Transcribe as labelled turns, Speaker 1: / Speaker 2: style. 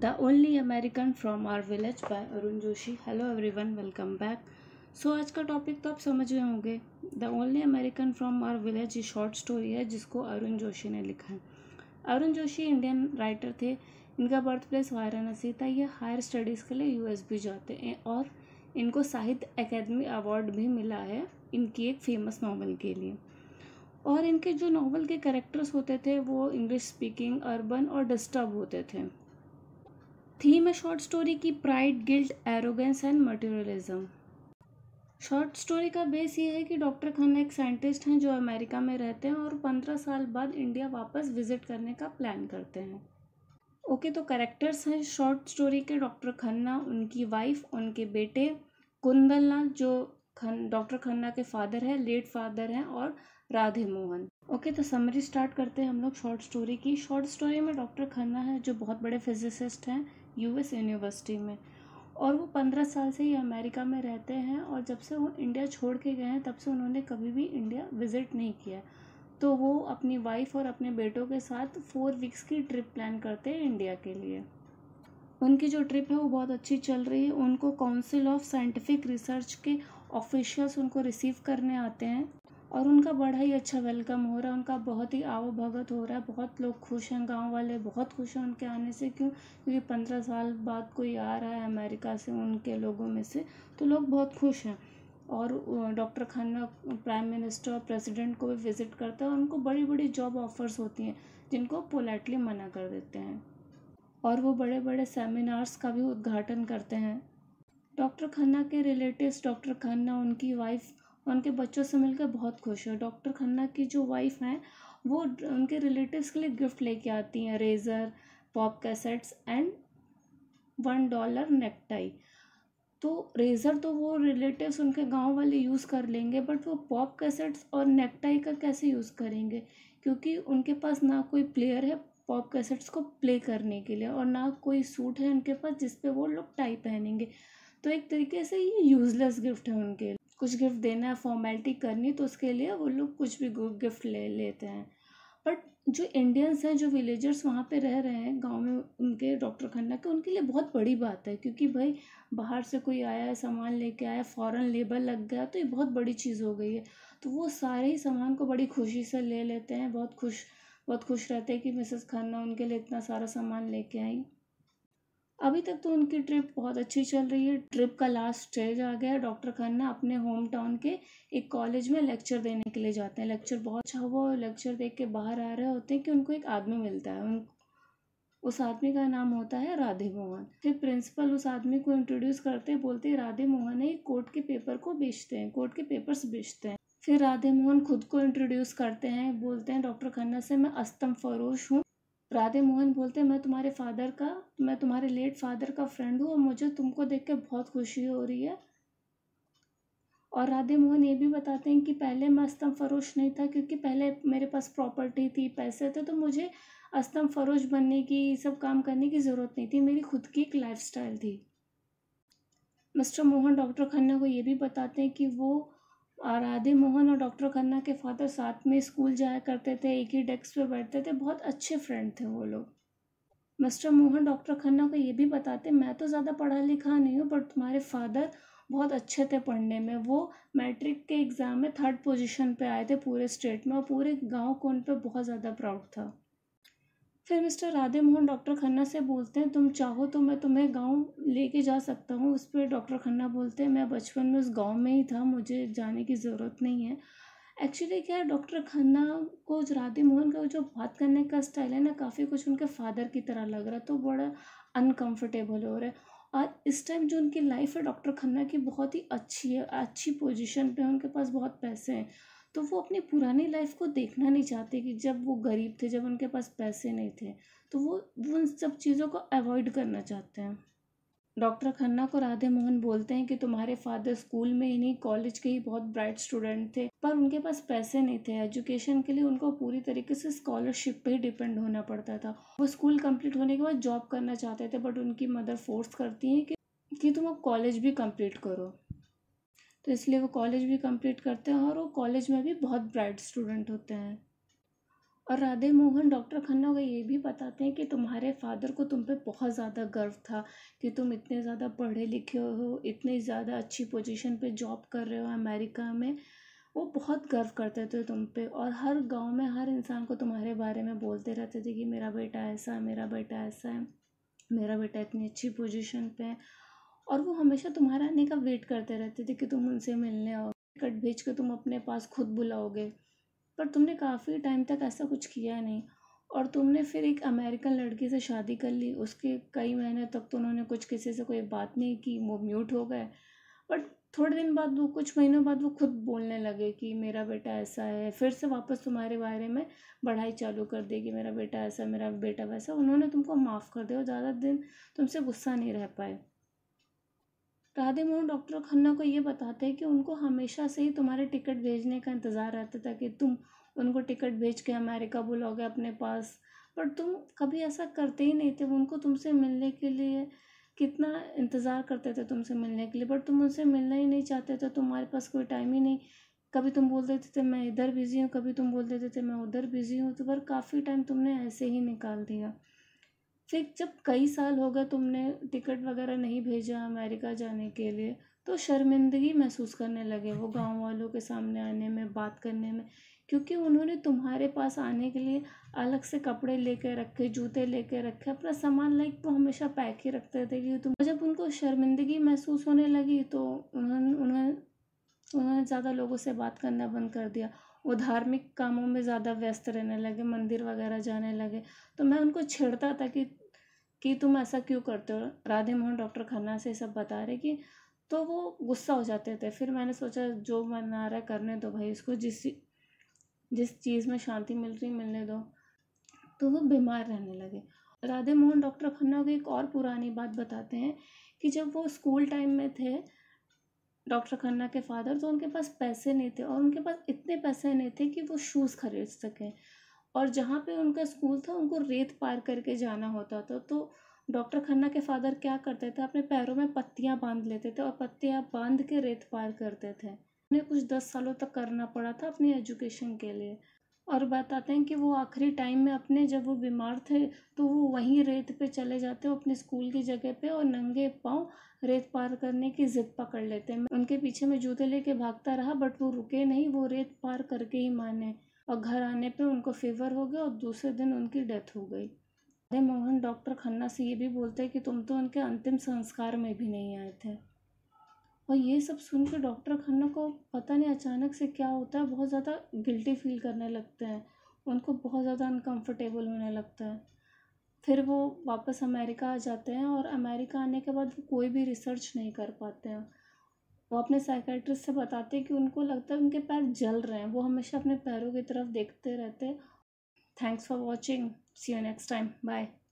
Speaker 1: The only American from our village by Arun Joshi hello everyone welcome back so आज का topic तो आप समझ गए होंगे the only American from our village ये शॉर्ट स्टोरी है जिसको अरुण जोशी ने लिखा है अरुण जोशी इंडियन राइटर थे इनका बर्थ प्लेस वाराणसी था ये हायर स्टडीज़ के लिए एस भी जाते हैं और इनको साहित्य अकेदमी अवार्ड भी मिला है इनकी एक फेमस नावल के लिए और इनके जो नावल के करेक्टर्स होते थे वो इंग्लिश स्पीकिंग अर्बन और डिस्टर्ब होते थे थीम है शॉर्ट स्टोरी की pride guilt arrogance and materialism short story का बेस ये है कि डॉक्टर खन्ना एक साइंटिस्ट हैं जो अमेरिका में रहते हैं और पंद्रह साल बाद इंडिया वापस विजिट करने का प्लान करते हैं ओके तो करेक्टर्स हैं शॉर्ट स्टोरी के डॉक्टर खन्ना उनकी वाइफ उनके बेटे कुंदलनाथ जो खन डॉक्टर खन्ना के फादर हैं लेट फादर हैं और राधे मोहन ओके तो समरी स्टार्ट करते हैं हम लोग शॉर्ट स्टोरी की शॉर्ट स्टोरी में डॉक्टर खन्ना है जो बहुत बड़े फिजिसिस्ट हैं यूएस यूनिवर्सिटी में और वो पंद्रह साल से ही अमेरिका में रहते हैं और जब से वो इंडिया छोड़ के गए हैं तब से उन्होंने कभी भी इंडिया विज़िट नहीं किया तो वो अपनी वाइफ और अपने बेटों के साथ फोर वीक्स की ट्रिप प्लान करते हैं इंडिया के लिए उनकी जो ट्रिप है वो बहुत अच्छी चल रही है उनको काउंसिल ऑफ साइंटिफिक रिसर्च के ऑफिशियल्स उनको रिसीव करने आते हैं और उनका बड़ा ही अच्छा वेलकम हो रहा है उनका बहुत ही आवो भगत हो रहा है बहुत लोग खुश हैं गांव वाले बहुत खुश हैं उनके आने से क्यों क्योंकि पंद्रह साल बाद कोई आ रहा है अमेरिका से उनके लोगों में से तो लोग बहुत खुश हैं और डॉक्टर खन्ना प्राइम मिनिस्टर और प्रेसिडेंट को भी विज़िट करता है उनको बड़ी बड़ी जॉब ऑफर्स होती हैं जिनको पोलाइटली मना कर देते हैं और वो बड़े बड़े सेमिनार्स का भी उद्घाटन करते हैं डॉक्टर खन्ना के रिलेटिव्स डॉक्टर खन्ना उनकी वाइफ उनके बच्चों से मिलकर बहुत खुश हैं डॉक्टर खन्ना की जो वाइफ हैं वो उनके रिलेटिव्स के लिए गिफ्ट लेके आती हैं razor pop cassettes and one dollar necktie तो रेज़र तो वो रिलेटिव्स उनके गांव वाले यूज़ कर लेंगे बट वो पॉप कैसेट्स और नेकटाई का कैसे यूज़ करेंगे क्योंकि उनके पास ना कोई प्लेयर है पॉप कैसेट्स को प्ले करने के लिए और ना कोई सूट है उनके पास जिसपे वो लोग टाई पहनेंगे तो एक तरीके से ये यूज़लेस गिफ्ट है उनके लिए कुछ गिफ्ट देना है फॉर्मेलिटी करनी तो उसके लिए वो लोग कुछ भी गिफ्ट ले लेते हैं बट जो इंडियंस हैं जो विलेजर्स वहाँ पे रह रहे हैं गांव में उनके डॉक्टर खन्ना के उनके लिए बहुत बड़ी बात है क्योंकि भाई बाहर से कोई आया सामान लेके आया फॉरेन लेबर लग गया तो ये बहुत बड़ी चीज़ हो गई है तो वो सारे ही सामान को बड़ी खुशी से ले लेते हैं बहुत खुश बहुत खुश रहते हैं कि मिसेस खन्ना उनके लिए इतना सारा सामान लेके आई अभी तक तो उनकी ट्रिप बहुत अच्छी चल रही है ट्रिप का लास्ट स्टेज आ गया डॉक्टर खन्ना अपने होम टाउन के एक कॉलेज में लेक्चर देने के लिए जाते हैं लेक्चर बहुत अच्छा हुआ और लेक्चर देख के बाहर आ रहे होते हैं कि उनको एक आदमी मिलता है उन उस आदमी का नाम होता है राधे मोहन फिर प्रिंसिपल उस आदमी को इंट्रोड्यूस करते हैं बोलते हैं राधे मोहन है कोर्ट के पेपर को बेचते हैं कोर्ट के पेपर्स बेचते हैं फिर राधे मोहन खुद को इंट्रोड्यूस करते हैं बोलते हैं डॉक्टर खन्ना से मैं अस्तम फरोश हूँ राधे मोहन बोलते मैं तुम्हारे फादर का मैं तुम्हारे लेट फादर का फ्रेंड हूँ और मुझे तुमको देख के बहुत खुशी हो रही है और राधे मोहन ये भी बताते हैं कि पहले मैं अस्तम फरोश नहीं था क्योंकि पहले मेरे पास प्रॉपर्टी थी पैसे थे तो मुझे अस्तम फरोश बनने की सब काम करने की ज़रूरत नहीं थी मेरी खुद की एक लाइफ थी मिस्टर मोहन डॉक्टर खन्ना को ये भी बताते हैं कि वो और राधे मोहन और डॉक्टर खन्ना के फादर साथ में स्कूल जाया करते थे एक ही डेस्क पर बैठते थे बहुत अच्छे फ्रेंड थे वो लोग मिस्टर मोहन डॉक्टर खन्ना को ये भी बताते मैं तो ज़्यादा पढ़ा लिखा नहीं हूँ बट तुम्हारे फादर बहुत अच्छे थे पढ़ने में वो मैट्रिक के एग्ज़ाम में थर्ड पोजीशन पे आए थे पूरे स्टेट में और पूरे गांव को उन पर बहुत ज़्यादा प्राउड था फिर मिस्टर राधे मोहन डॉक्टर खन्ना से बोलते हैं तुम चाहो तो मैं तुम्हें गांव लेके जा सकता हूँ उस पर डॉक्टर खन्ना बोलते हैं मैं बचपन में उस गांव में ही था मुझे जाने की ज़रूरत नहीं है एक्चुअली क्या है डॉक्टर खन्ना को जो राधे मोहन का जो बात करने का स्टाइल है ना काफ़ी कुछ उनके फादर की तरह लग रहा है तो बड़ा अनकम्फर्टेबल हो रहा है और इस टाइम जो उनकी लाइफ है डॉक्टर खन्ना की बहुत ही अच्छी है अच्छी पोजीशन पे उनके पास बहुत पैसे हैं तो वो अपनी पुरानी लाइफ को देखना नहीं चाहते कि जब वो गरीब थे जब उनके पास पैसे नहीं थे तो वो उन सब चीज़ों को अवॉइड करना चाहते हैं डॉक्टर खन्ना को राधे मोहन बोलते हैं कि तुम्हारे फादर स्कूल में ही नहीं कॉलेज के ही बहुत ब्राइट स्टूडेंट थे पर उनके पास पैसे नहीं थे एजुकेशन के लिए उनको पूरी तरीके से स्कॉलरशिप पे ही डिपेंड होना पड़ता था वो स्कूल कंप्लीट होने के बाद जॉब करना चाहते थे बट उनकी मदर फोर्स करती हैं कि, कि तुम अब कॉलेज भी कंप्लीट करो तो इसलिए वो कॉलेज भी कंप्लीट करते हैं और वो कॉलेज में भी बहुत ब्राइट स्टूडेंट होते हैं और राधे मोहन डॉक्टर खन्ना को ये भी बताते हैं कि तुम्हारे फादर को तुम पे बहुत ज़्यादा गर्व था कि तुम इतने ज़्यादा पढ़े लिखे हो इतने ज़्यादा अच्छी पोजीशन पे जॉब कर रहे हो अमेरिका में वो बहुत गर्व करते थे तुम पे और हर गांव में हर इंसान को तुम्हारे बारे में बोलते रहते थे कि मेरा बेटा ऐसा है मेरा बेटा ऐसा है मेरा बेटा इतनी अच्छी पोजिशन पर है और वो हमेशा तुम्हारा आने का वेट करते रहते थे कि तुम उनसे मिलने आओ टिकट भेज के तुम अपने पास खुद बुलाओगे पर तुमने काफ़ी टाइम तक ऐसा कुछ किया नहीं और तुमने फिर एक अमेरिकन लड़की से शादी कर ली उसके कई महीने तक तो उन्होंने कुछ किसी से कोई बात नहीं की वो म्यूट हो गए बट थोड़े दिन बाद वो कुछ महीनों बाद वो खुद बोलने लगे कि मेरा बेटा ऐसा है फिर से वापस तुम्हारे बारे में बढ़ाई चालू कर देगी मेरा बेटा ऐसा मेरा बेटा वैसा उन्होंने तुमको माफ़ कर दिया और ज़्यादा दिन तुमसे गुस्सा नहीं रह पाए राधे मोहन डॉक्टर खन्ना को ये बताते हैं कि उनको हमेशा से ही तुम्हारे टिकट भेजने का इंतज़ार रहता था कि तुम उनको टिकट भेज के अमेरिका बुलाओगे अपने पास पर तुम कभी ऐसा करते ही नहीं थे उनको तुमसे मिलने के लिए कितना इंतज़ार करते थे तुमसे मिलने के लिए बट तुम उनसे मिलना ही नहीं चाहते थे तुम्हारे पास कोई टाइम ही नहीं कभी तुम बोल देते थे मैं इधर बिज़ी हूँ कभी तुम बोल देते थे मैं उधर बिज़ी हूँ तो पर काफ़ी टाइम तुमने ऐसे ही निकाल दिया फिर जब कई साल हो गए तुमने टिकट वगैरह नहीं भेजा अमेरिका जाने के लिए तो शर्मिंदगी महसूस करने लगे वो हम्म। गांव वालों के सामने आने में बात करने में क्योंकि उन्होंने तुम्हारे पास आने के लिए अलग से कपड़े लेके रखे जूते लेके रखे अपना सामान लाइक वो हमेशा पैक ही रखते थे कि तुम जब उनको शर्मिंदगी महसूस होने लगी तो उन्होंने उन्होंने उन्होंने ज़्यादा लोगों से बात करना बंद कर दिया वो धार्मिक कामों में ज़्यादा व्यस्त रहने लगे मंदिर वगैरह जाने लगे तो मैं उनको छेड़ता था कि कि तुम ऐसा क्यों करते हो राधे मोहन डॉक्टर खन्ना से सब बता रहे कि तो वो गुस्सा हो जाते थे फिर मैंने सोचा जो मन आ रहा है करने दो भाई उसको जिस जिस चीज़ में शांति मिल रही मिलने दो तो वो बीमार रहने लगे राधे मोहन डॉक्टर खन्ना की एक और पुरानी बात बताते हैं कि जब वो स्कूल टाइम में थे डॉक्टर खन्ना के फादर तो उनके पास पैसे नहीं थे और उनके पास इतने पैसे नहीं थे कि वो शूज़ खरीद सकें और जहाँ पे उनका स्कूल था उनको रेत पार करके जाना होता था तो डॉक्टर खन्ना के फादर क्या करते थे अपने पैरों में पत्तियाँ बांध लेते थे और पत्तियाँ बांध के रेत पार करते थे उन्हें कुछ दस सालों तक करना पड़ा था अपनी एजुकेशन के लिए और बताते हैं कि वो आखिरी टाइम में अपने जब वो बीमार थे तो वो वहीं रेत पे चले जाते अपने स्कूल की जगह पे और नंगे पाँव रेत पार करने की ज़िद पकड़ लेते हैं उनके पीछे में जूते लेके भागता रहा बट वो रुके नहीं वो रेत पार करके ही माने और घर आने पे उनको फीवर हो गया और दूसरे दिन उनकी डेथ हो गई अरे मोहन डॉक्टर खन्ना से ये भी बोलते हैं कि तुम तो उनके अंतिम संस्कार में भी नहीं आए थे और ये सब सुन के डॉक्टर खन्ना को पता नहीं अचानक से क्या होता है बहुत ज़्यादा गिल्टी फील करने लगते हैं उनको बहुत ज़्यादा अनकम्फर्टेबल होने लगता है फिर वो वापस अमेरिका आ जाते हैं और अमेरिका आने के बाद वो कोई भी रिसर्च नहीं कर पाते हैं वो अपने साइकेट्रिस्ट से बताते हैं कि उनको लगता है उनके पैर जल रहे हैं वो हमेशा अपने पैरों की तरफ देखते रहते हैं thanks for watching see you next time bye